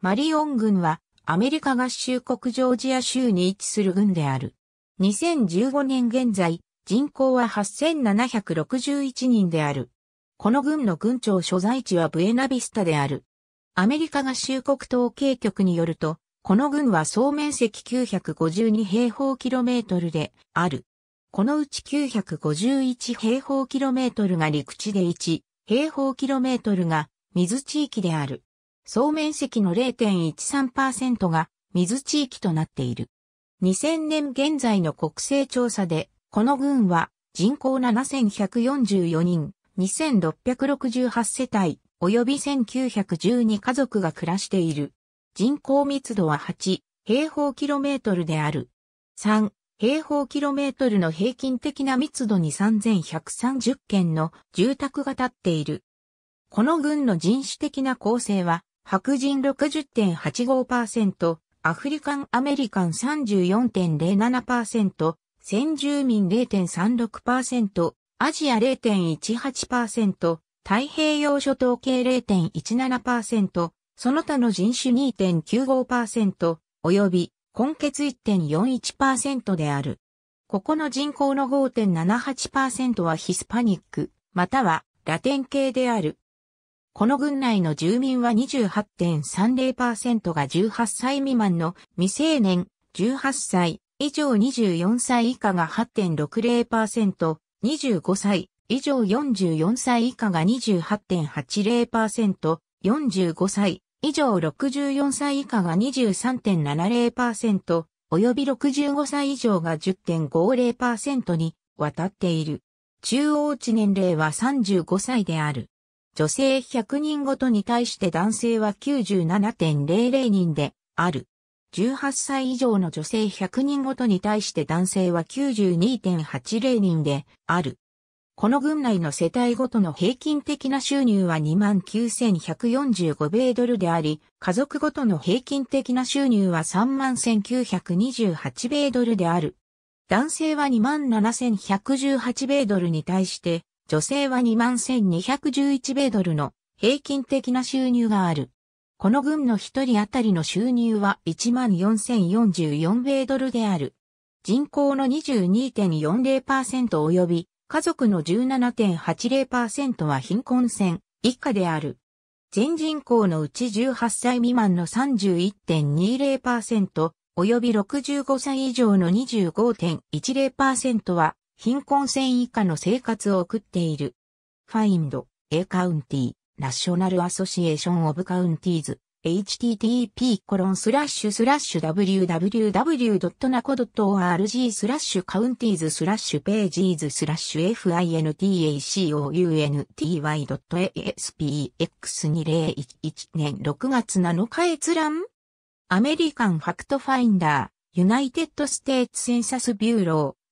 マリオン軍はアメリカ合衆国ジョージア州に位置する軍である。2015年現在、人口は8761人である。この軍の軍庁所在地はブエナビスタである。アメリカ合衆国統計局によると、この軍は総面積952平方キロメートルである。このうち951平方キロメートルが陸地で1、平方キロメートルが水地域である。総面積の0.13%が水地域となっている。2000年現在の国勢調査で、この軍は人口7144人、2668世帯、及び1912家族が暮らしている。人口密度は8平方キロメートルである。3平方キロメートルの平均的な密度に3130件の住宅が建っている。この軍の人種的な構成は白人60.85%、アフリカンアメリカン34.07%、先住民0.36%、アジア0.18%、太平洋諸島系0.17%、その他の人種2.95%、及び、根血1.41%である。ここの人口の5.78%はヒスパニック、またはラテン系である。この郡内の住民は28.30%が18歳未満の未成年、18歳以上24歳以下が8.60%、25歳以上44歳以下が28.80%、45歳以上64歳以下が23.70%、及び65歳以上が10.50%に渡っている。中央値年齢は35歳である。女性100人ごとに対して男性は97.00人である。18歳以上の女性100人ごとに対して男性は92.80人である。この群内の世帯ごとの平均的な収入は29,145米ドルであり、家族ごとの平均的な収入は31,928米ドルである。男性は27,118米ドルに対して、女性は21,211米ドルの平均的な収入がある。この軍の一人当たりの収入は14,044米ドルである。人口の22.40%及び家族の17.80%は貧困線以下である。全人口のうち18歳未満の31.20%及び65歳以上の25.10%は貧困線以下の生活を送っている。Find A County National Association of Counties http www.naco.org c o u n t i e s p a g e s fintacounty.aspx2011 年6月7日閲覧アメリカンファクトファインダーユナイテッドステーツセンサスビューロー